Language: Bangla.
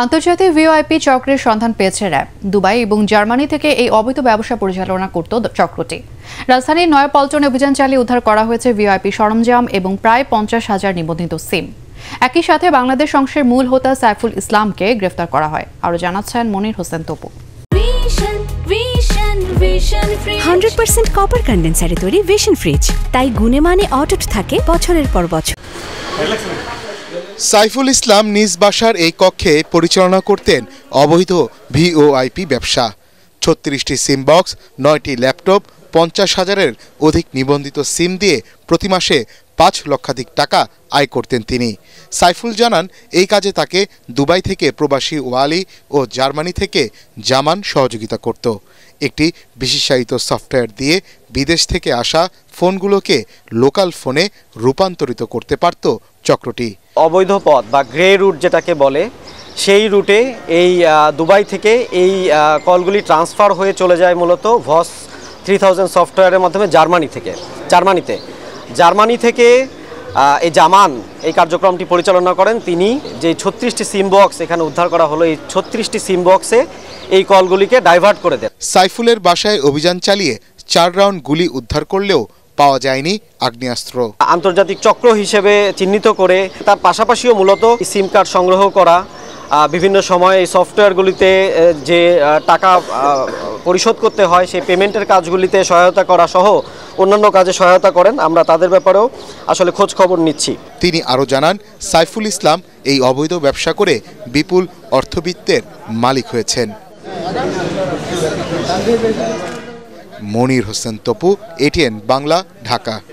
আন্তর্জাতিক ভিওআইপি চক্রের সন্ধান পেয়েছে র্যাব দুবাই এবং জার্মানি থেকে এই অবৈধ ব্যবসা পরিচালনা করত চক্রটি রাজধানীর নয়াপল্টনে অভিযান চালিয়ে উদ্ধার করা হয়েছে ভিওআইপি সরঞ্জাম এবং প্রায় পঞ্চাশ হাজার নিবন্ধিত সিম একই সাথে বাংলাদেশ অংশের মূল হোতা সাইফুল ইসলামকে গ্রেফতার করা হয় আরও জানাচ্ছেন Monir Hossain Tapu hundred percent copper কন্ডেন্সারে তৈরি ভিশন ফ্রিজ তাই গুণে মানে অটুট থাকে বছরের পর বছর সাইফুল ইসলাম নিজ বাসার এই কক্ষে পরিচালনা করতেন অবৈধ ভিওআইপি ব্যবসা ছত্রিশটি সিম বক্স নয়টি ল্যাপটপ পঞ্চাশ হাজারের অধিক নিবন্ধিত সিম দিয়ে প্রতি মাসে পাঁচ লক্ষাধিক টাকা আয় করতেন তিনি সাইফুল জানান এই কাজে তাকে দুবাই থেকে প্রবাসী ওয়ালি ও জার্মানি থেকে জামান সহযোগিতা করত একটি বিশেষায়িত সফটওয়্যার দিয়ে বিদেশ থেকে আসা ফোনগুলোকে লোকাল ফোনে রূপান্তরিত করতে পারত চক্রটি অবৈধ পথ বা গ্রে রুট যেটাকে বলে সেই রুটে এই দুবাই থেকে এই কলগুলি ট্রান্সফার হয়ে চলে যায় মূলত ভস থ্রি সফটওয়্যারের মাধ্যমে জার্মানি থেকে জার্মানিতে জার্মানি থেকে এই জামান এই কার্যক্রমটি পরিচালনা করেন তিনি যে ছত্রিশটি সিম বক্স এখানে উদ্ধার করা হলো এই ছত্রিশটি সিম বক্সে এই কলগুলিকে ডাইভার্ট করে দেন সাইফুলের বাসায় অভিযান চালিয়ে চার রাউন্ড গুলি উদ্ধার করলেও পাওয়া যায়নি আগ্নেয়াস্ত্র আন্তর্জাতিক চক্র হিসেবে চিহ্নিত করে তার পাশাপাশিও মূলত সিম কার্ড সংগ্রহ করা বিভিন্ন সময় এই সফটওয়্যারগুলিতে যে টাকা পরিশোধ করতে হয় সেই পেমেন্টের কাজগুলিতে সহায়তা করা সহ অন্যান্য কাজে সহায়তা করেন আমরা তাদের ব্যাপারেও আসলে খোঁজ খবর নিচ্ছি তিনি আরও জানান সাইফুল ইসলাম এই অবৈধ ব্যবসা করে বিপুল অর্থবিত্তের মালিক হয়েছেন মনির হোসেন তপু এটিএন বাংলা ঢাকা